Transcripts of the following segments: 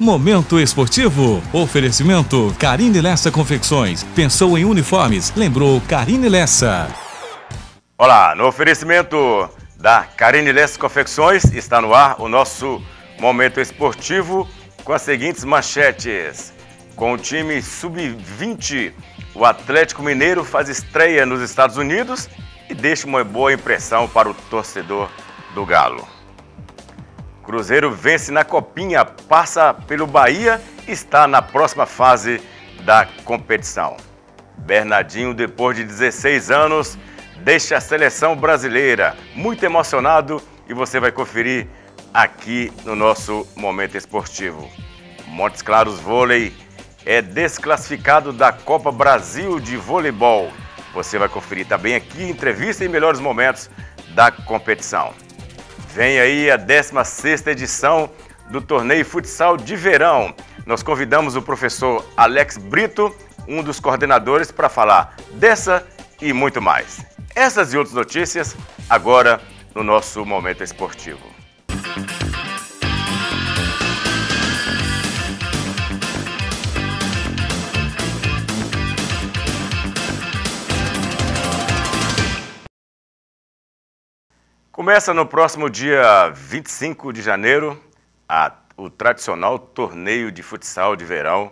Momento esportivo. Oferecimento Carine Lessa Confecções. Pensou em uniformes? Lembrou Carine Lessa. Olá, no oferecimento da Carine Lessa Confecções está no ar o nosso momento esportivo com as seguintes manchetes. Com o time sub-20, o Atlético Mineiro faz estreia nos Estados Unidos e deixa uma boa impressão para o torcedor do Galo. Cruzeiro vence na Copinha, passa pelo Bahia e está na próxima fase da competição. Bernardinho, depois de 16 anos, deixa a seleção brasileira muito emocionado e você vai conferir aqui no nosso Momento Esportivo. Montes Claros Vôlei é desclassificado da Copa Brasil de Voleibol. Você vai conferir também aqui entrevista e melhores momentos da competição. Vem aí a 16ª edição do torneio futsal de verão. Nós convidamos o professor Alex Brito, um dos coordenadores, para falar dessa e muito mais. Essas e outras notícias agora no nosso Momento Esportivo. Começa no próximo dia 25 de janeiro a, o tradicional torneio de futsal de verão,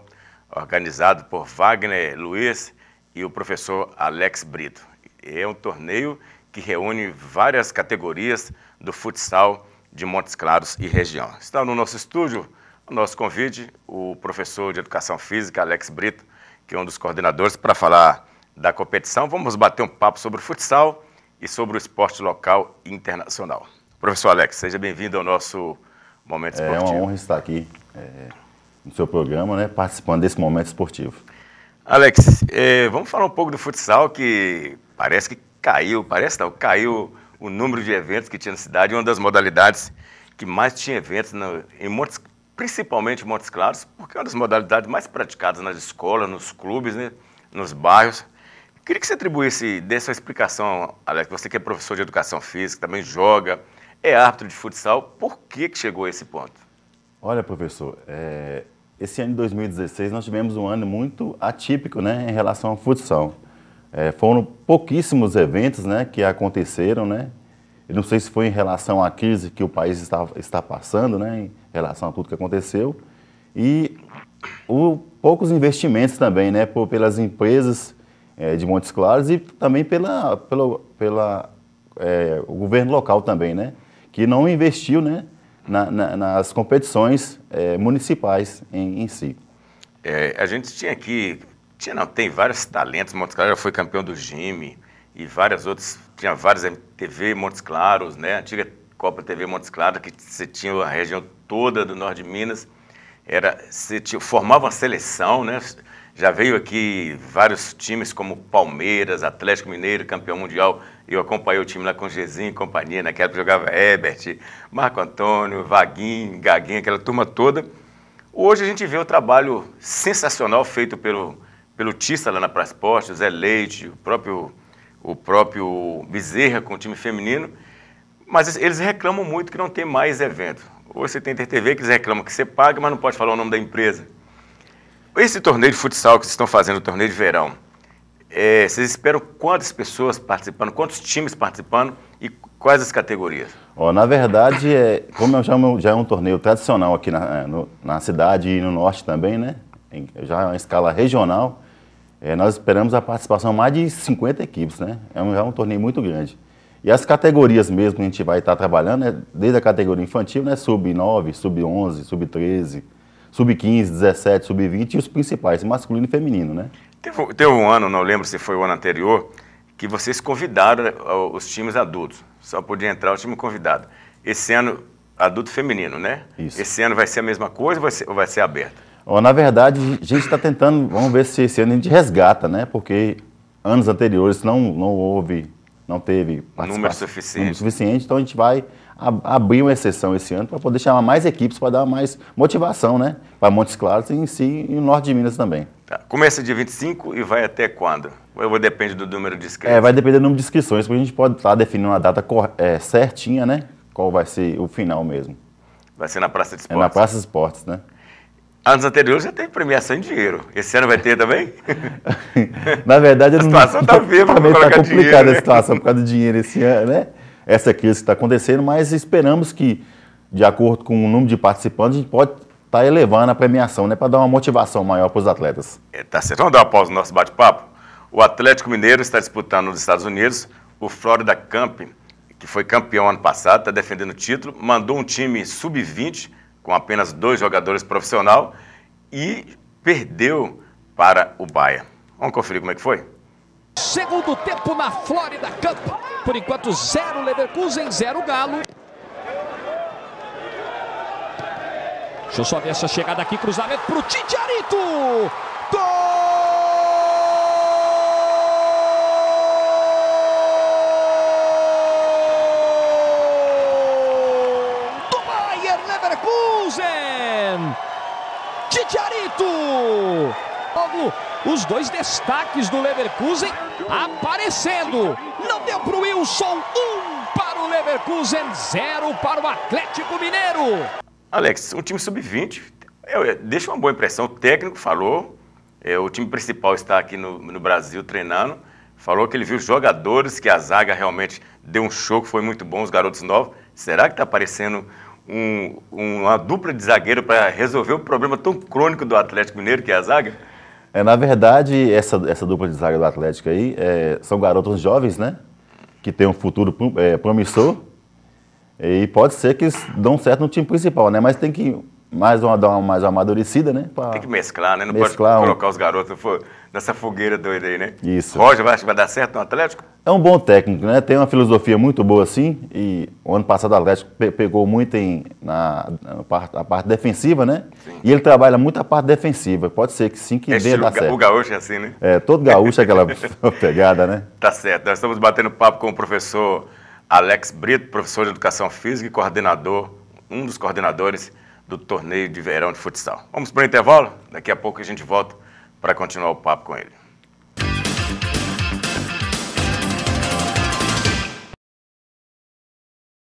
organizado por Wagner Luiz e o professor Alex Brito. É um torneio que reúne várias categorias do futsal de Montes Claros e região. Está no nosso estúdio, o nosso convite, o professor de Educação Física, Alex Brito, que é um dos coordenadores, para falar da competição. Vamos bater um papo sobre o futsal e sobre o esporte local e internacional. Professor Alex, seja bem-vindo ao nosso Momento Esportivo. É uma honra estar aqui é, no seu programa, né, participando desse Momento Esportivo. Alex, é, vamos falar um pouco do futsal, que parece que caiu, parece não, caiu o número de eventos que tinha na cidade, uma das modalidades que mais tinha eventos em Montes, principalmente em Montes Claros, porque é uma das modalidades mais praticadas nas escolas, nos clubes, né, nos bairros. Queria que você atribuísse, dessa explicação, Alex, você que é professor de educação física, também joga, é árbitro de futsal, por que, que chegou a esse ponto? Olha, professor, é... esse ano de 2016 nós tivemos um ano muito atípico né, em relação ao futsal. É, foram pouquíssimos eventos né, que aconteceram, né? Eu não sei se foi em relação à crise que o país está, está passando, né, em relação a tudo que aconteceu, e o, poucos investimentos também, né, por, pelas empresas é, de Montes Claros e também pela, pelo pela é, o governo local também, né? Que não investiu, né? Na, na, nas competições é, municipais em, em si. É, a gente tinha aqui, tinha não, tem vários talentos. Montes Claros já foi campeão do Gime e várias outras. Tinha várias TV Montes Claros, né? A antiga Copa TV Montes Claros, que você tinha a região toda do norte de Minas. Era, você tinha, formava uma seleção, né? Já veio aqui vários times como Palmeiras, Atlético Mineiro, campeão mundial. Eu acompanhei o time lá com Gezinho e companhia, naquela época jogava Herbert, Marco Antônio, Vaguinho, Gaguinho, aquela turma toda. Hoje a gente vê o trabalho sensacional feito pelo, pelo Tista lá na Prasporte, o Zé Leite, o próprio, o próprio Bezerra com o time feminino. Mas eles reclamam muito que não tem mais evento. Hoje você tem TV que eles reclamam que você paga, mas não pode falar o nome da empresa. Esse torneio de futsal que vocês estão fazendo, o torneio de verão, é, vocês esperam quantas pessoas participando, quantos times participando e quais as categorias? Oh, na verdade, é, como já, é já é um torneio tradicional aqui na, é, no, na cidade e no norte também, né? Em, já é uma escala regional, é, nós esperamos a participação de mais de 50 equipes, né? É um, é um torneio muito grande. E as categorias mesmo que a gente vai estar trabalhando, né? desde a categoria infantil, né? Sub-9, sub-11, sub-13, sub-15, 17, sub-20 e os principais, masculino e feminino, né? Teve, teve um ano, não lembro se foi o ano anterior, que vocês convidaram os times adultos. Só podia entrar o time convidado. Esse ano, adulto feminino, né? Isso. Esse ano vai ser a mesma coisa ou vai ser, ou vai ser aberto? na verdade, a gente está tentando, vamos ver se esse ano a gente resgata, né? Porque anos anteriores não, não houve não teve número suficiente. número suficiente. Então a gente vai abrir uma exceção esse ano para poder chamar mais equipes, para dar mais motivação né, para Montes Claros em si e no norte de Minas também. Tá. Começa dia 25 e vai até quando? Ou depende do número de inscrições? É, vai depender do número de inscrições, porque a gente pode estar tá definindo uma data é, certinha, né? Qual vai ser o final mesmo. Vai ser na Praça de Esportes? É na Praça de Esportes, né? Anos anteriores já teve premiação em dinheiro. Esse ano vai ter também? Na verdade, a situação está viva. Também está complicada né? a situação por causa do dinheiro esse ano, né? Essa crise que está acontecendo, mas esperamos que, de acordo com o número de participantes, a gente pode estar tá elevando a premiação, né? Para dar uma motivação maior para os atletas. É, tá certo. Vamos dar uma pausa no nosso bate-papo? O Atlético Mineiro está disputando nos Estados Unidos o Florida Camp, que foi campeão ano passado, está defendendo o título, mandou um time sub-20 com apenas dois jogadores profissional e perdeu para o Bahia. Vamos conferir como é que foi? Segundo tempo na Flórida Cup. Por enquanto, zero Leverkusen, zero Galo. Deixa eu só ver essa chegada aqui, cruzamento para o Titiarito! Gol! Os dois destaques do Leverkusen aparecendo. Não deu para o Wilson, um para o Leverkusen, zero para o Atlético Mineiro. Alex, um time sub-20 deixa uma boa impressão. O técnico falou, é, o time principal está aqui no, no Brasil treinando. Falou que ele viu os jogadores, que a zaga realmente deu um show, que foi muito bom, os garotos novos. Será que está aparecendo um, uma dupla de zagueiro para resolver o problema tão crônico do Atlético Mineiro, que é a zaga? É, na verdade, essa, essa dupla de zaga do Atlético aí é, são garotos jovens, né? Que tem um futuro é, promissor. E pode ser que eles dão certo no time principal, né? Mas tem que mais uma, dar uma mais amadurecida, né? Pra Tem que mesclar, né? Não mesclar pode colocar um... os garotos nessa fogueira doida aí, né? Isso. Roger, acho que vai dar certo no Atlético? É um bom técnico, né? Tem uma filosofia muito boa, assim. E o ano passado o Atlético pe pegou muito em, na, na parte, a parte defensiva, né? Sim. E ele trabalha muito a parte defensiva. Pode ser que sim, que é dê, dá certo. O gaúcho é assim, né? É, todo gaúcho é aquela pegada, né? Tá certo. Nós estamos batendo papo com o professor Alex Brito, professor de Educação Física e coordenador, um dos coordenadores do torneio de verão de futsal. Vamos para o intervalo? Daqui a pouco a gente volta para continuar o papo com ele.